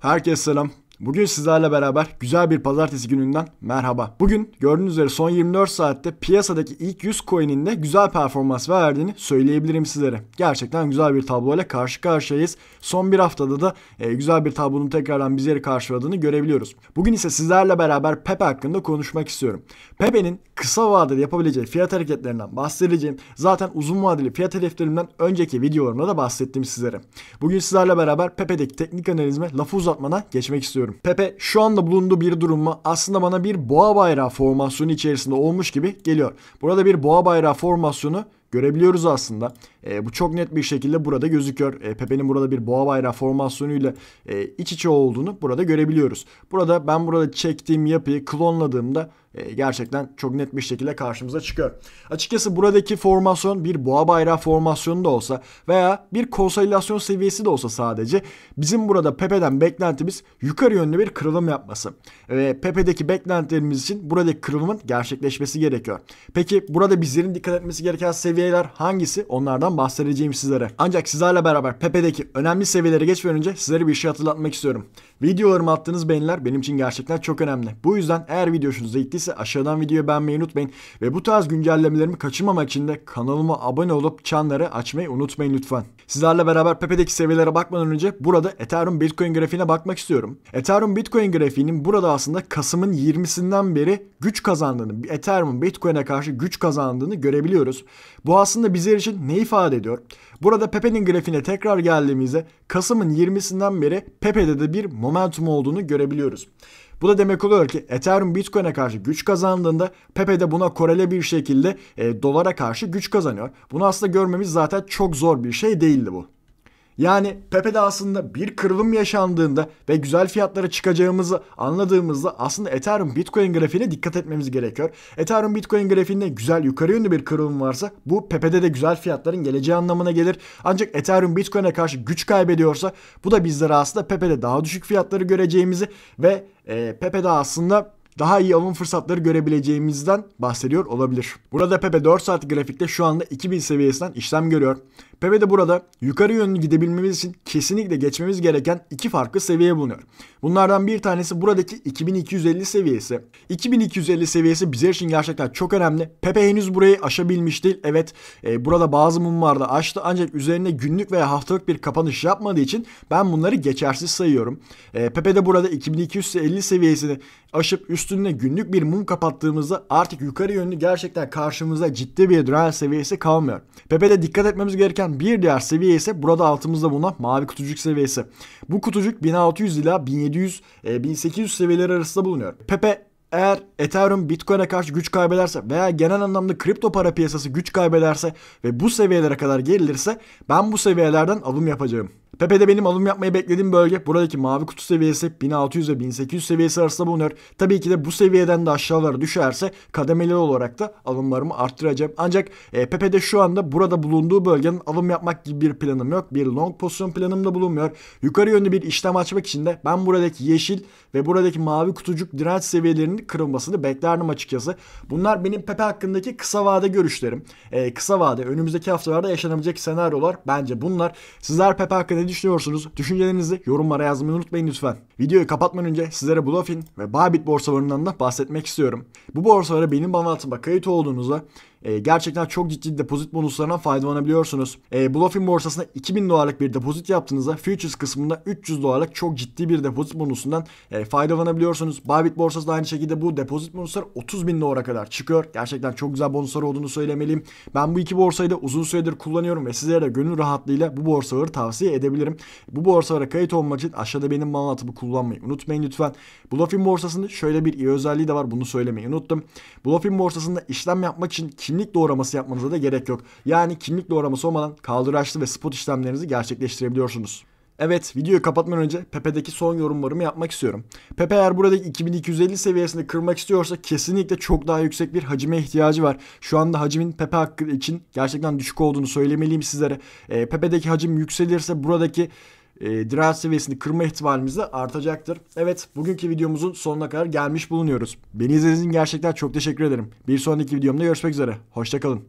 Herkese selam. Bugün sizlerle beraber güzel bir pazartesi gününden merhaba. Bugün gördüğünüz üzere son 24 saatte piyasadaki ilk 100 coin'in de güzel performans verdiğini söyleyebilirim sizlere. Gerçekten güzel bir tablo ile karşı karşıyayız. Son bir haftada da e, güzel bir tablonun tekrardan bizleri karşıladığını görebiliyoruz. Bugün ise sizlerle beraber Pepe hakkında konuşmak istiyorum. Pepe'nin kısa vadede yapabileceği fiyat hareketlerinden bahsedeceğim. Zaten uzun vadeli fiyat hedeflerimden önceki videolarımda da bahsettim sizlere. Bugün sizlerle beraber Pepe'deki teknik analizme lafı uzatmadan geçmek istiyorum ediyorum. Pepe şu anda bulunduğu bir duruma aslında bana bir boğa bayrağı formasyonu içerisinde olmuş gibi geliyor. Burada bir boğa bayrağı formasyonu görebiliyoruz aslında. E, bu çok net bir şekilde burada gözüküyor. E, Pepe'nin burada bir boğa bayrağı formasyonuyla e, iç içe olduğunu burada görebiliyoruz. Burada ben burada çektiğim yapıyı klonladığımda e, gerçekten çok net bir şekilde karşımıza çıkıyor. Açıkçası buradaki formasyon bir boğa bayrağı formasyonu da olsa veya bir konsolidasyon seviyesi de olsa sadece bizim burada Pepe'den beklentimiz yukarı yönlü bir kırılım yapması. E, Pepe'deki beklentilerimiz için buradaki kırılımın gerçekleşmesi gerekiyor. Peki burada bizlerin dikkat etmesi gereken seviye şeyler hangisi onlardan bahsedeceğim sizlere. Ancak sizlerle beraber Pepe'deki önemli seviyeleri geçmeden önce sizlere bir şey hatırlatmak istiyorum. Videolarıma attığınız beğeniler benim için gerçekten çok önemli. Bu yüzden eğer video hoşunuza gittiyse aşağıdan videoyu beğenmeyi unutmayın. Ve bu tarz güncellemelerimi kaçırmamak için de kanalıma abone olup çanları açmayı unutmayın lütfen. Sizlerle beraber Pepe'deki seviyelere bakmadan önce burada Ethereum Bitcoin grafiğine bakmak istiyorum. Ethereum Bitcoin grafiğinin burada aslında Kasım'ın 20'sinden beri güç kazandığını, Ethereum'un Bitcoin'e karşı güç kazandığını görebiliyoruz. Bu aslında bizler için ne ifade ediyor? Burada Pepe'nin grafiğine tekrar geldiğimizde Kasım'ın 20'sinden beri Pepe'de de bir momentum olduğunu görebiliyoruz. Bu da demek oluyor ki Ethereum Bitcoin'e karşı güç kazandığında Pepe de buna korele bir şekilde e, dolara karşı güç kazanıyor. Bunu aslında görmemiz zaten çok zor bir şey değildi bu. Yani Pepe'de aslında bir kırılım yaşandığında ve güzel fiyatlara çıkacağımızı anladığımızda aslında Ethereum Bitcoin grafiğine dikkat etmemiz gerekiyor. Ethereum Bitcoin grafiğinde güzel yukarı yönlü bir kırılım varsa bu Pepe'de de güzel fiyatların geleceği anlamına gelir. Ancak Ethereum Bitcoin'e karşı güç kaybediyorsa bu da bizlere aslında Pepe'de daha düşük fiyatları göreceğimizi ve e, Pepe'de aslında daha iyi alım fırsatları görebileceğimizden bahsediyor olabilir. Burada Pepe 4 saat grafikte şu anda 2000 seviyesinden işlem görüyor. Pepe de burada yukarı yönlü gidebilmemiz için kesinlikle geçmemiz gereken iki farklı seviye bulunuyor. Bunlardan bir tanesi buradaki 2250 seviyesi. 2250 seviyesi bizler için gerçekten çok önemli. Pepe henüz burayı aşabilmiş değil. Evet e, burada bazı mumlarda aştı ancak üzerine günlük veya haftalık bir kapanış yapmadığı için ben bunları geçersiz sayıyorum. E, Pepe de burada 2250 seviyesini aşıp üstüne günlük bir mum kapattığımızda artık yukarı yönlü gerçekten karşımıza ciddi bir direnç seviyesi kalmıyor. Pepe de dikkat etmemiz gereken Gelirken bir diğer seviye ise burada altımızda bulunan mavi kutucuk seviyesi. Bu kutucuk 1600 ila 1700 1800 e, seviyeleri arasında bulunuyor. Pepe eğer Ethereum Bitcoin'e karşı güç kaybederse veya genel anlamda kripto para piyasası güç kaybederse ve bu seviyelere kadar gerilirse ben bu seviyelerden alım yapacağım. Pepe'de benim alım yapmayı beklediğim bölge buradaki mavi kutu seviyesi 1600 ve 1800 seviyesi arasında bulunuyor. Tabii ki de bu seviyeden de aşağılara düşerse kademeli olarak da alımlarımı arttıracağım. Ancak e, Pepe'de şu anda burada bulunduğu bölgenin alım yapmak gibi bir planım yok. Bir long pozisyon planım da bulunmuyor. Yukarı yönlü bir işlem açmak için de ben buradaki yeşil ve buradaki mavi kutucuk direnç seviyelerinin kırılmasını beklerdim açıkçası. Bunlar benim Pepe hakkındaki kısa vade görüşlerim. E, kısa vade önümüzdeki haftalarda yaşanabilecek senaryolar bence bunlar. Sizler Pepe hakkında düşünüyorsunuz? Düşüncelerinizi yorumlara yazmayı unutmayın lütfen. Videoyu kapatmadan önce sizlere Bluffin ve Bybit borsalarından da bahsetmek istiyorum. Bu borsalara benim bana kayıt olduğunuzda e, gerçekten çok ciddi depozit bonuslarına faydalanabiliyorsunuz. E, ee, Bluffin borsasına 2000 dolarlık bir depozit yaptığınızda futures kısmında 300 dolarlık çok ciddi bir depozit bonusundan e, faydalanabiliyorsunuz. Bybit borsası da aynı şekilde bu depozit bonusları 30 bin dolara kadar çıkıyor. Gerçekten çok güzel bonuslar olduğunu söylemeliyim. Ben bu iki borsayı da uzun süredir kullanıyorum ve sizlere de gönül rahatlığıyla bu borsaları tavsiye edebilirim. Bu borsalara kayıt olmak için aşağıda benim manatımı kullanmayı unutmayın lütfen. Bluffin borsasında şöyle bir iyi özelliği de var bunu söylemeyi unuttum. Bluffin borsasında işlem yapmak için kimlik doğraması yapmanıza da gerek yok. Yani kimlik doğraması olmadan kaldıraçlı ve spot işlemlerinizi gerçekleştirebiliyorsunuz. Evet videoyu kapatmadan önce Pepe'deki son yorumlarımı yapmak istiyorum. Pepe eğer buradaki 2250 seviyesini kırmak istiyorsa kesinlikle çok daha yüksek bir hacime ihtiyacı var. Şu anda hacimin Pepe hakkı için gerçekten düşük olduğunu söylemeliyim sizlere. E, Pepe'deki hacim yükselirse buradaki e, direnç seviyesini kırma ihtimalimiz de artacaktır. Evet bugünkü videomuzun sonuna kadar gelmiş bulunuyoruz. Beni izlediğiniz için gerçekten çok teşekkür ederim. Bir sonraki videomda görüşmek üzere. Hoşçakalın.